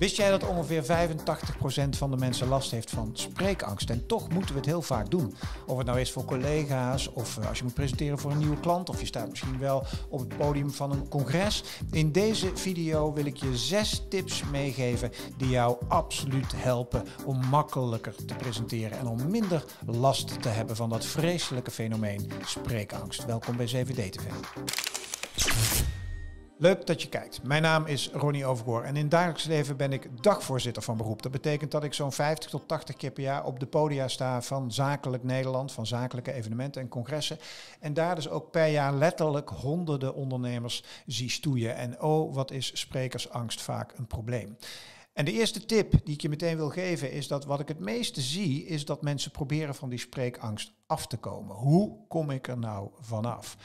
Wist jij dat ongeveer 85% van de mensen last heeft van spreekangst? En toch moeten we het heel vaak doen. Of het nou is voor collega's, of eh, als je moet presenteren voor een nieuwe klant, of je staat misschien wel op het podium van een congres. In deze video wil ik je zes tips meegeven die jou absoluut helpen om makkelijker te presenteren en om minder last te hebben van dat vreselijke fenomeen spreekangst. Welkom bij 7D TV. Leuk dat je kijkt. Mijn naam is Ronnie Overgoor en in dagelijks leven ben ik dagvoorzitter van beroep. Dat betekent dat ik zo'n 50 tot 80 keer per jaar op de podia sta van zakelijk Nederland, van zakelijke evenementen en congressen. En daar dus ook per jaar letterlijk honderden ondernemers zie stoeien. En oh, wat is sprekersangst vaak een probleem. En de eerste tip die ik je meteen wil geven is dat wat ik het meeste zie, is dat mensen proberen van die spreekangst af te komen. Hoe kom ik er nou vanaf?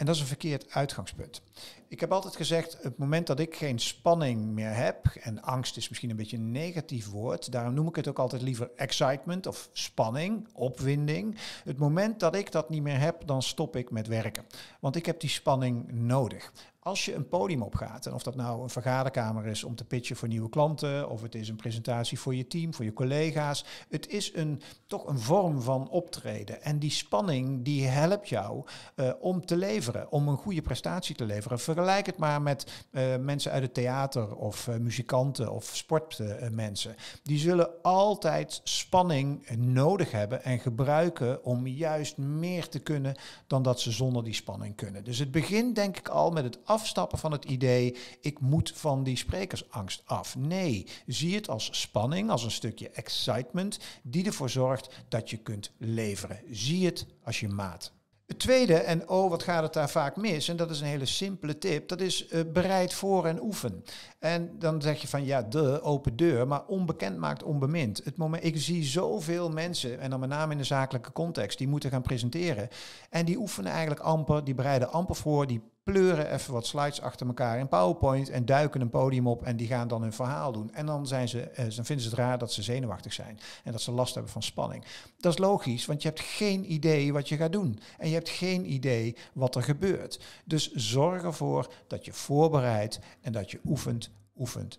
En dat is een verkeerd uitgangspunt. Ik heb altijd gezegd, het moment dat ik geen spanning meer heb, en angst is misschien een beetje een negatief woord, daarom noem ik het ook altijd liever excitement of spanning, opwinding. Het moment dat ik dat niet meer heb, dan stop ik met werken. Want ik heb die spanning nodig. Als je een podium opgaat, en of dat nou een vergaderkamer is om te pitchen voor nieuwe klanten, of het is een presentatie voor je team, voor je collega's, het is een, toch een vorm van optreden. En die spanning die helpt jou eh, om te leveren, om een goede prestatie te leveren. Vergelijk het maar met eh, mensen uit het theater of eh, muzikanten of sportmensen. die zullen altijd spanning nodig hebben en gebruiken om juist meer te kunnen dan dat ze zonder die spanning kunnen. Dus het begint denk ik al met het afstappen van het idee, ik moet van die sprekersangst af. Nee, zie het als spanning, als een stukje excitement, die ervoor zorgt dat je kunt leveren. Zie het als je maat. Het tweede, en oh wat gaat het daar vaak mis, en dat is een hele simpele tip, dat is eh, bereid voor en oefen. En dan zeg je van ja, de open deur, maar onbekend maakt onbemind. Het moment, ik zie zoveel mensen, en dan met name in de zakelijke context, die moeten gaan presenteren. En die oefenen eigenlijk amper, die bereiden amper voor, die pleuren even wat slides achter elkaar in PowerPoint en duiken een podium op en die gaan dan hun verhaal doen. En dan, zijn ze, dan eh, vinden ze het raar dat ze zenuwachtig zijn en dat ze last hebben van spanning. Dat is logisch, want je hebt geen idee wat je gaat doen en je hebt geen idee wat er gebeurt. Dus zorg ervoor dat je voorbereidt en dat je oefent, oefent,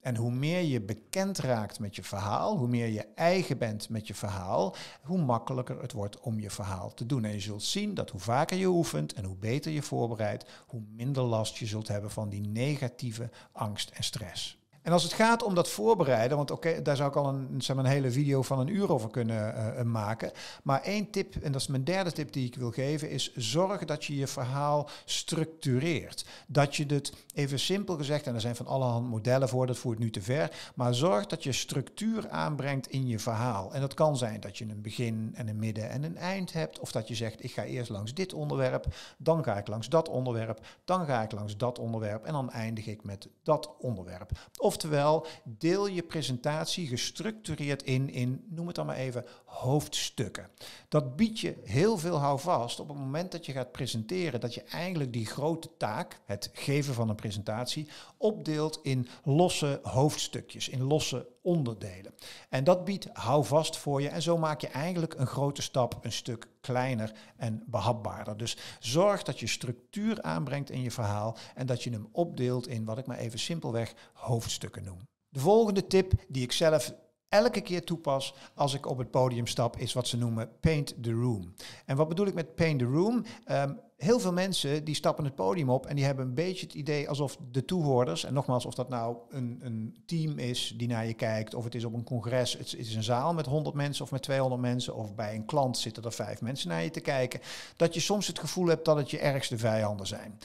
en hoe meer je bekend raakt met je verhaal, hoe meer je eigen bent met je verhaal, hoe makkelijker het wordt om je verhaal te doen. En je zult zien dat hoe vaker je oefent en hoe beter je voorbereidt, hoe minder last je zult hebben van die negatieve angst en stress. En als het gaat om dat voorbereiden, want oké, daar zou ik al een, zeg maar, een hele video van een uur over kunnen eh, eh, maken. Maar één tip, en dat is mijn derde tip die ik wil geven, is zorg dat je je verhaal structureert. Dat je het, even simpel gezegd, en er zijn van allerhand modellen voor, dat voert nu te ver. Maar zorg dat je structuur aanbrengt in je verhaal. En dat kan zijn dat je een begin en een midden en een eind hebt. Of dat je zegt, ik ga eerst langs dit onderwerp, dan ga ik langs dat onderwerp, dan ga ik langs dat onderwerp en dan eindig ik met dat onderwerp. Of Oftewel, deel je presentatie gestructureerd in, in noem het dan maar even, hoofdstukken. Dat biedt je heel veel houvast op het moment dat je gaat presenteren, dat je eigenlijk die grote taak, het geven van een presentatie, opdeelt in losse hoofdstukjes, in losse onderdelen. En dat biedt houvast voor je en zo maak je eigenlijk een grote stap een stuk kleiner en behapbaarder. Dus zorg dat je structuur aanbrengt in je verhaal en dat je hem opdeelt in wat ik maar even simpelweg hoofdstukken noem. De volgende tip die ik zelf elke keer toepas als ik op het podium stap, is wat ze noemen paint the room. En wat bedoel ik met paint the room? Ehm, heel veel mensen die stappen het podium op en die hebben een beetje het idee alsof de toehoorders, en nogmaals, of dat nou een, een team is die naar je kijkt, of het is op een congres, het, het, is een zaal met 100 mensen of met 200 mensen, of bij een klant zitten er vijf mensen naar je te kijken, dat je soms het gevoel hebt dat het je ergste vijanden zijn.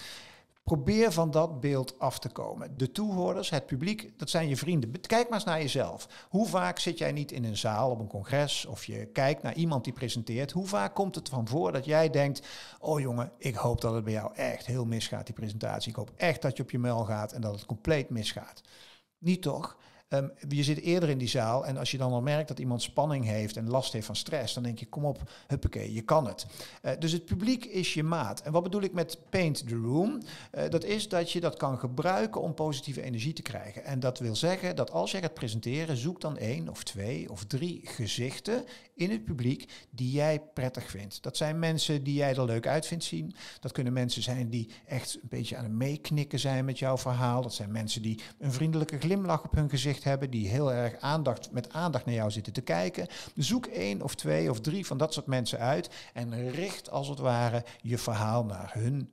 Probeer van dat beeld af te komen. De toehoorders, het publiek, dat zijn je vrienden. Kijk maar eens naar jezelf. Hoe vaak zit jij niet in een zaal op een congres of je kijkt naar iemand die presenteert? Hoe vaak komt het van voor dat jij denkt: Oh jongen, ik hoop dat het bij jou echt heel misgaat, die presentatie. Ik hoop echt dat je op je mel gaat en dat het compleet misgaat. Niet toch? Ehm, je zit eerder in die zaal en als je dan al merkt dat iemand spanning heeft en last heeft van stress, dan denk je, kom op, huppakee, je kan het. Eh, dus het publiek is je maat. En wat bedoel ik met paint the room? Eh, dat is dat je dat kan gebruiken om positieve energie te krijgen. En dat wil zeggen dat als jij gaat presenteren, zoek dan één of twee of drie gezichten in het publiek die jij prettig vindt. Dat zijn mensen die jij er leuk uit vindt zien. Dat kunnen mensen zijn die echt een beetje aan het meeknikken zijn met jouw verhaal. Dat zijn mensen die een vriendelijke glimlach op hun gezicht hebben, die heel erg aandacht, met aandacht naar jou zitten te kijken. Zoek één of twee of drie van dat soort mensen uit en richt als het ware je verhaal naar hun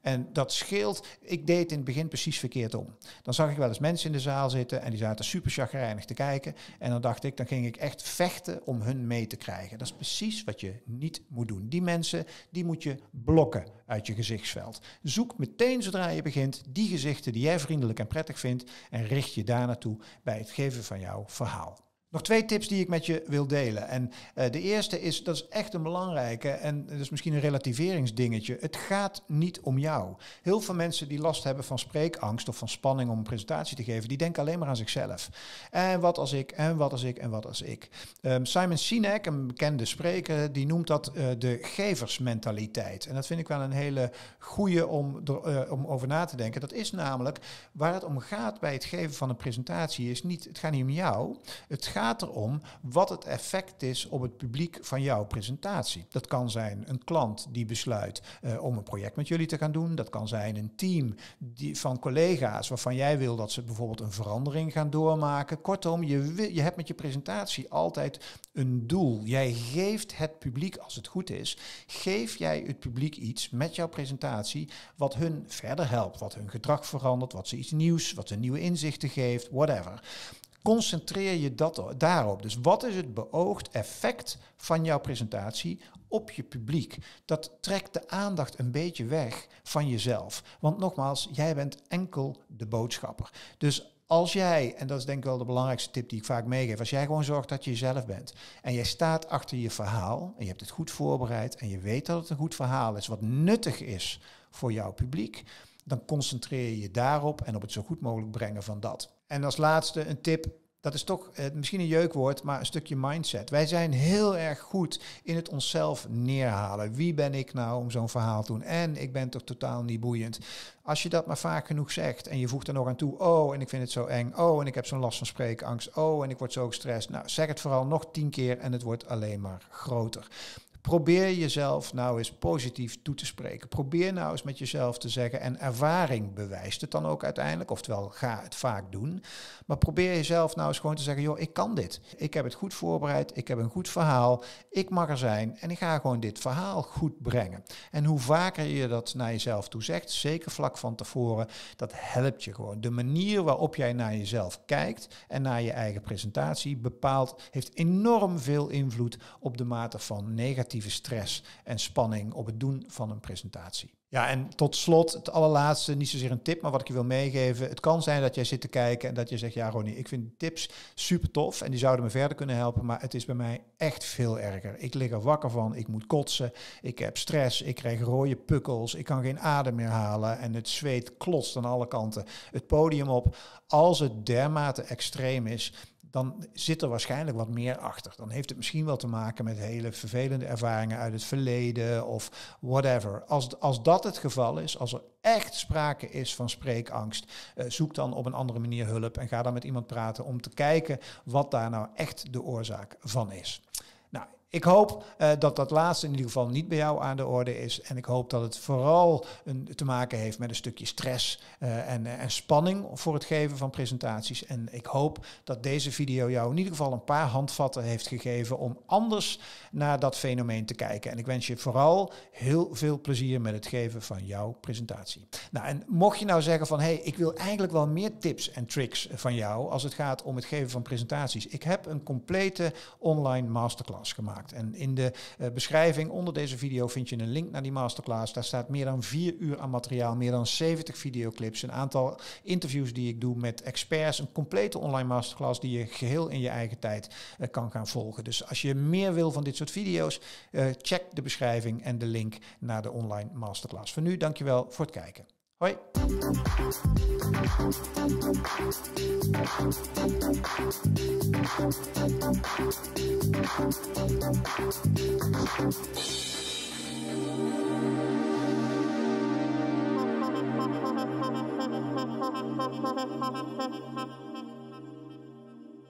en dat scheelt. Ik deed in het begin precies verkeerd om. Dan zag ik wel eens mensen in de zaal zitten en die zaten super chagrijnig te kijken. En dan dacht ik, dan ging ik echt vechten om hun mee te krijgen. Dat is precies wat je niet moet doen. Die mensen, die moet je blokken uit je gezichtsveld. Zoek meteen zodra je begint die gezichten die jij vriendelijk en prettig vindt en richt je daar naartoe bij het geven van jouw verhaal. Nog twee tips die ik met je wil delen. En eh, de eerste is, dat is echt een belangrijke en dat is misschien een relativeringsdingetje. Het gaat niet om jou. Heel veel mensen die last hebben van spreekangst of van spanning om een presentatie te geven, die denken alleen maar aan zichzelf. En wat als ik, en wat als ik, en wat als ik. Ehm, Simon Sinek, een bekende spreker, die noemt dat eh, de geversmentaliteit. En dat vind ik wel een hele goede om, eh, om over na te denken. Dat is namelijk, waar het om gaat bij het geven van een presentatie, is niet, het gaat niet om jou, het gaat gaat erom wat het effect is op het publiek van jouw presentatie. Dat kan zijn een klant die besluit eh, om een project met jullie te gaan doen. Dat kan zijn een team die, van collega's waarvan jij wil dat ze bijvoorbeeld een verandering gaan doormaken. Kortom, je, je hebt met je presentatie altijd een doel. Jij geeft het publiek, als het goed is, geef jij het publiek iets met jouw presentatie wat hun verder helpt, wat hun gedrag verandert, wat ze iets nieuws, wat ze nieuwe inzichten geeft, whatever. Concentreer je dat, daarop. Dus wat is het beoogd effect van jouw presentatie op je publiek? Dat trekt de aandacht een beetje weg van jezelf. Want nogmaals, jij bent enkel de boodschapper. Dus als jij, en dat is denk ik wel de belangrijkste tip die ik vaak meegeef, als jij gewoon zorgt dat je jezelf bent en jij staat achter je verhaal en je hebt het goed voorbereid en je weet dat het een goed verhaal is wat nuttig is voor jouw publiek, dan concentreer je je daarop en op het zo goed mogelijk brengen van dat. En als laatste een tip dat is toch eh, misschien een jeukwoord, maar een stukje mindset. Wij zijn heel erg goed in het onszelf neerhalen. Wie ben ik nou om zo'n verhaal te doen? En ik ben toch totaal niet boeiend. Als je dat maar vaak genoeg zegt en je voegt er nog aan toe, oh en ik vind het zo eng, oh en ik heb zo'n last van spreekangst, oh en ik word zo gestrest. Nou, zeg het vooral nog tien keer en het wordt alleen maar groter. Probeer jezelf nou eens positief toe te spreken. Probeer nou eens met jezelf te zeggen, en ervaring bewijst het dan ook uiteindelijk, oftewel ga het vaak doen. Maar probeer jezelf nou eens gewoon te zeggen, joh, ik kan dit. Ik heb het goed voorbereid, ik heb een goed verhaal, ik mag er zijn en ik ga gewoon dit verhaal goed brengen. En hoe vaker je dat naar jezelf toe zegt, zeker vlak van tevoren, dat helpt je gewoon. De manier waarop jij naar jezelf kijkt en naar je eigen presentatie bepaalt, heeft enorm veel invloed op de mate van negatieve collectieve stress en spanning op het doen van een presentatie. Ja, en tot slot, het allerlaatste, niet zozeer een tip, maar wat ik je wil meegeven. Het kan zijn dat jij zit te kijken en dat je zegt, ja Ronnie, ik vind tips super tof en die zouden me verder kunnen helpen, maar het is bij mij echt veel erger. Ik lig er wakker van, ik moet kotsen, ik heb stress, ik krijg rode pukkels, ik kan geen adem meer halen en het zweet klotst aan alle kanten het podium op. Als het dermate extreem is, dan zit er waarschijnlijk wat meer achter. Dan heeft het misschien wel te maken met hele vervelende ervaringen uit het verleden of whatever. Als, als dat het geval is, als er echt sprake is van spreekangst, eh, zoek dan op een andere manier hulp en ga dan met iemand praten om te kijken wat daar nou echt de oorzaak van is. Nou, ik hoop eh, dat dat laatste in ieder geval niet bij jou aan de orde is. En ik hoop dat het vooral een, te maken heeft met een stukje stress eh, en, eh, en, spanning voor het geven van presentaties. En ik hoop dat deze video jou in ieder geval een paar handvatten heeft gegeven om anders naar dat fenomeen te kijken. En ik wens je vooral heel veel plezier met het geven van jouw presentatie. Nou, en mocht je nou zeggen van hé, hey, ik wil eigenlijk wel meer tips en tricks van jou als het gaat om het geven van presentaties. Ik heb een complete online masterclass gemaakt. En in de eh, beschrijving onder deze video vind je een link naar die masterclass. Daar staat meer dan vier uur aan materiaal, meer dan 70 videoclips, een aantal interviews die ik doe met experts, een complete online masterclass die je geheel in je eigen tijd eh, kan gaan volgen. Dus als je meer wil van dit soort video's, eh, check de beschrijving en de link naar de online masterclass. Voor nu, dankjewel voor het kijken. Hoi! Thank you.